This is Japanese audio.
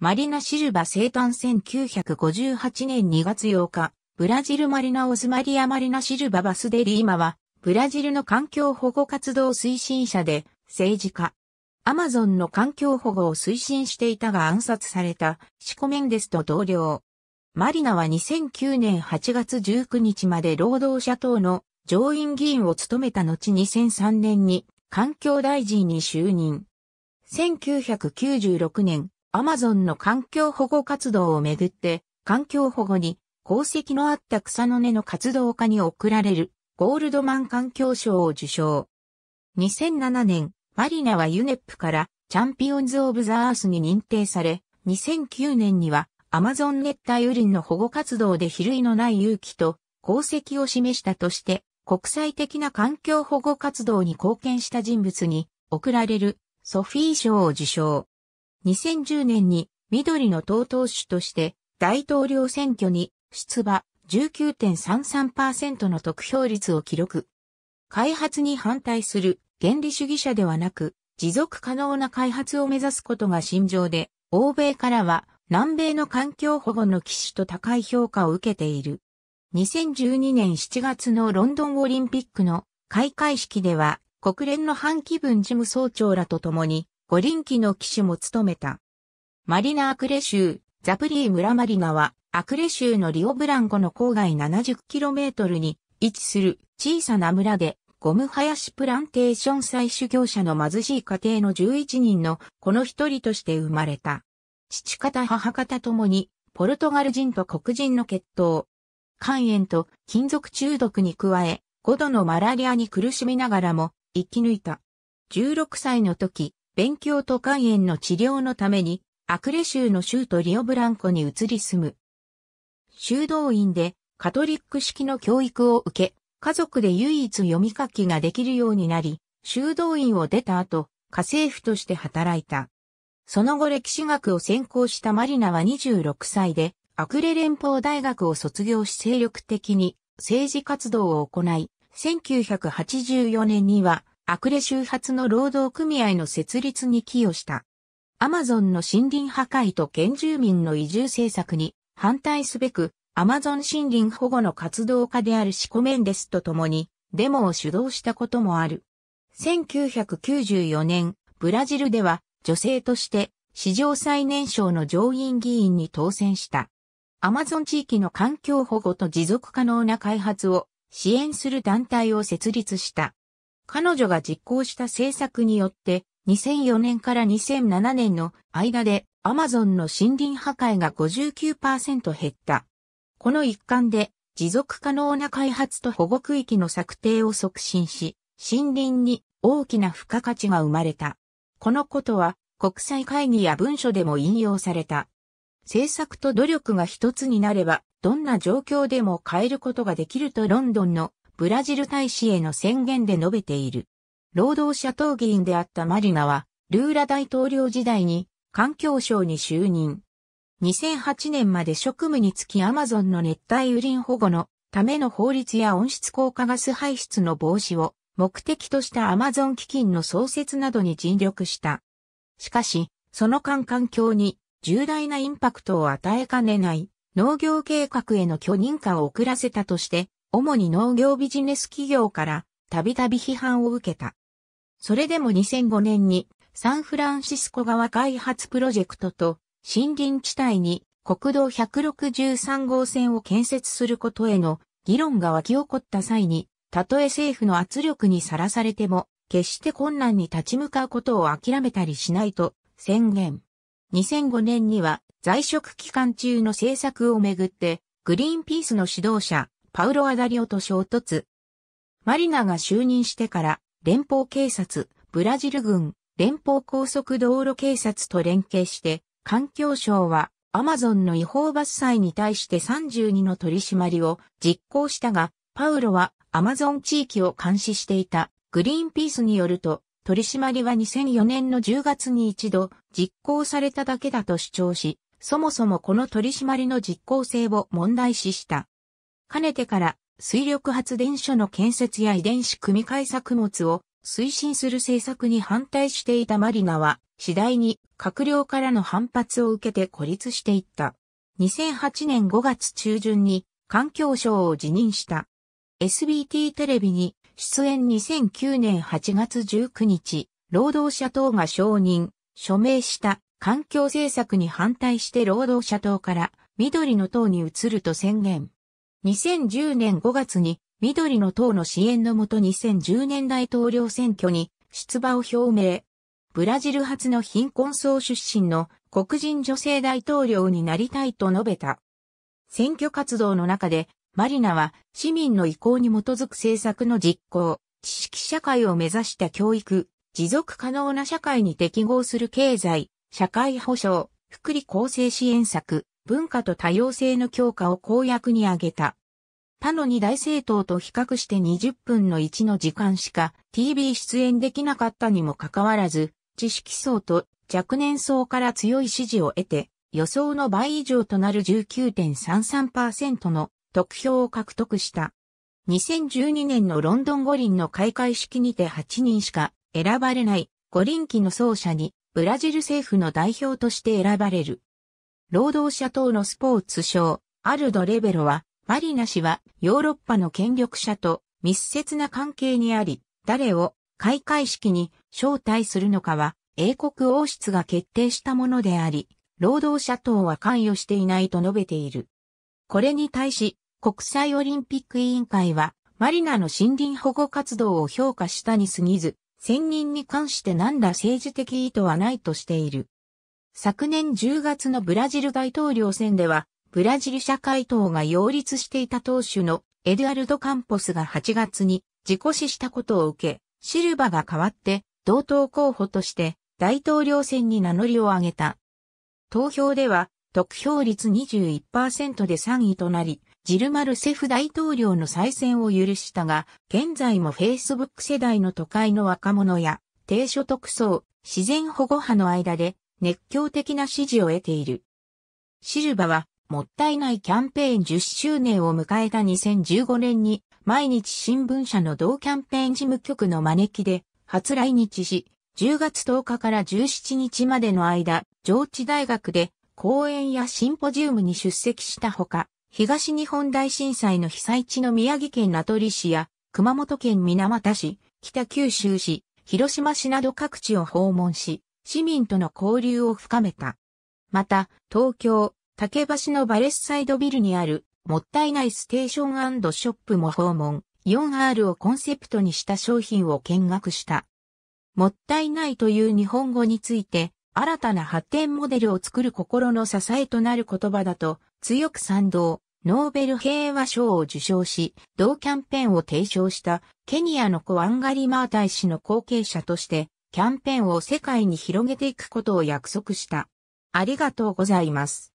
マリナ・シルバ生誕1958年2月8日、ブラジルマリナ・オズマリア・マリナ・シルバ・バスデリーマは、ブラジルの環境保護活動推進者で、政治家。アマゾンの環境保護を推進していたが暗殺された、シコメンデスと同僚。マリナは2009年8月19日まで労働者党の上院議員を務めた後2003年に環境大臣に就任。1996年、アマゾンの環境保護活動をめぐって、環境保護に功績のあった草の根の活動家に贈られるゴールドマン環境賞を受賞。2007年、マリナはユネップからチャンピオンズ・オブ・ザ・アースに認定され、2009年にはアマゾン熱帯雨林の保護活動で比類のない勇気と功績を示したとして、国際的な環境保護活動に貢献した人物に贈られるソフィー賞を受賞。2010年に緑の党党首として大統領選挙に出馬19.33%の得票率を記録。開発に反対する原理主義者ではなく持続可能な開発を目指すことが心情で、欧米からは南米の環境保護の機種と高い評価を受けている。2012年7月のロンドンオリンピックの開会式では国連の反気分事務総長らと共に五輪機の騎手も務めた。マリナ・アクレ州、ザプリー村マリナは、アクレ州のリオブランコの郊外 70km に位置する小さな村で、ゴム林プランテーション採取業者の貧しい家庭の11人のこの一人として生まれた。父方母方ともに、ポルトガル人と黒人の血統。肝炎と金属中毒に加え、5度のマラリアに苦しみながらも生き抜いた。16歳の時、勉強と肝炎の治療のために、アクレ州の州都リオブランコに移り住む。修道院でカトリック式の教育を受け、家族で唯一読み書きができるようになり、修道院を出た後、家政婦として働いた。その後歴史学を専攻したマリナは26歳で、アクレ連邦大学を卒業し精力的に政治活動を行い、1984年にはアクレ周発の労働組合の設立に寄与した。アマゾンの森林破壊と原住民の移住政策に反対すべく、アマゾン森林保護の活動家であるシコメンデスと共に、デモを主導したこともある。1994年、ブラジルでは女性として史上最年少の上院議員に当選した。アマゾン地域の環境保護と持続可能な開発を支援する団体を設立した。彼女が実行した政策によって、2004年から2007年の間でアマゾンの森林破壊が59%減った。この一環で持続可能な開発と保護区域の策定を促進し、森林に大きな付加価値が生まれた。このことは国際会議や文書でも引用された。政策と努力が一つになれば、どんな状況でも変えることができるとロンドンのブラジル大使への宣言で述べている。労働者党議員であったマリナは、ルーラ大統領時代に環境省に就任。2008年まで職務につきアマゾンの熱帯雨林保護のための法律や温室効果ガス排出の防止を目的としたアマゾン基金の創設などに尽力した。しかし、その間環境に重大なインパクトを与えかねない農業計画への許認可を遅らせたとして主に農業ビジネス企業からたびたび批判を受けた。それでも2005年にサンフランシスコ側開発プロジェクトと森林地帯に国道163号線を建設することへの議論が湧き起こった際に、たとえ政府の圧力にさらされても、決して困難に立ち向かうことを諦めたりしないと宣言。2005年には在職期間中の政策をめぐって、グリーンピースの指導者、パウロ・アダリオと衝突。マリナが就任してから、連邦警察、ブラジル軍、連邦高速道路警察と連携して、環境省はアマゾンの違法伐採に対して32の取り締まりを実行したが、パウロはアマゾン地域を監視していたグリーンピースによると、取り締まりは2004年の10月に一度実行されただけだと主張し、そもそもこの取り締まりの実効性を問題視した。かねてから水力発電所の建設や遺伝子組み換え作物を推進する政策に反対していたマリナは次第に閣僚からの反発を受けて孤立していった。2008年5月中旬に環境省を辞任した。SBT テレビに出演2009年8月19日、労働者党が承認、署名した環境政策に反対して労働者党から緑の党に移ると宣言。2010年5月に緑の党の支援のもと2010年大統領選挙に出馬を表明。ブラジル初の貧困層出身の黒人女性大統領になりたいと述べた。選挙活動の中でマリナは市民の意向に基づく政策の実行、知識社会を目指した教育、持続可能な社会に適合する経済、社会保障、福利厚生支援策、文化と多様性の強化を公約に挙げた。他の二大政党と比較して20分の1の時間しか TV 出演できなかったにもかかわらず、知識層と若年層から強い支持を得て、予想の倍以上となる19.33%の得票を獲得した。2012年のロンドン五輪の開会式にて8人しか選ばれない五輪期の奏者にブラジル政府の代表として選ばれる。労働者党のスポーツ省、アルド・レベロは、マリナ氏はヨーロッパの権力者と密接な関係にあり、誰を開会式に招待するのかは英国王室が決定したものであり、労働者党は関与していないと述べている。これに対し、国際オリンピック委員会は、マリナの森林保護活動を評価したに過ぎず、選任に関して何ら政治的意図はないとしている。昨年10月のブラジル大統領選では、ブラジル社会党が擁立していた党首のエドゥアルド・カンポスが8月に自己死したことを受け、シルバが代わって同党候補として大統領選に名乗りを上げた。投票では得票率21%で3位となり、ジルマルセフ大統領の再選を許したが、現在も Facebook 世代の都会の若者や低所得層、自然保護派の間で熱狂的な支持を得ている。シルバは、もったいないキャンペーン10周年を迎えた2015年に、毎日新聞社の同キャンペーン事務局の招きで、初来日し、10月10日から17日までの間、上智大学で講演やシンポジウムに出席したほか、東日本大震災の被災地の宮城県名取市や熊本県水俣市、北九州市、広島市など各地を訪問し、市民との交流を深めた。また、東京、竹橋のバレスサイドビルにある、もったいないステーションショップも訪問、4R をコンセプトにした商品を見学した。もったいないという日本語について、新たな発展モデルを作る心の支えとなる言葉だと、強く賛同、ノーベル平和賞を受賞し、同キャンペーンを提唱した、ケニアのコアンガリマー大使の後継者として、キャンペーンを世界に広げていくことを約束した。ありがとうございます。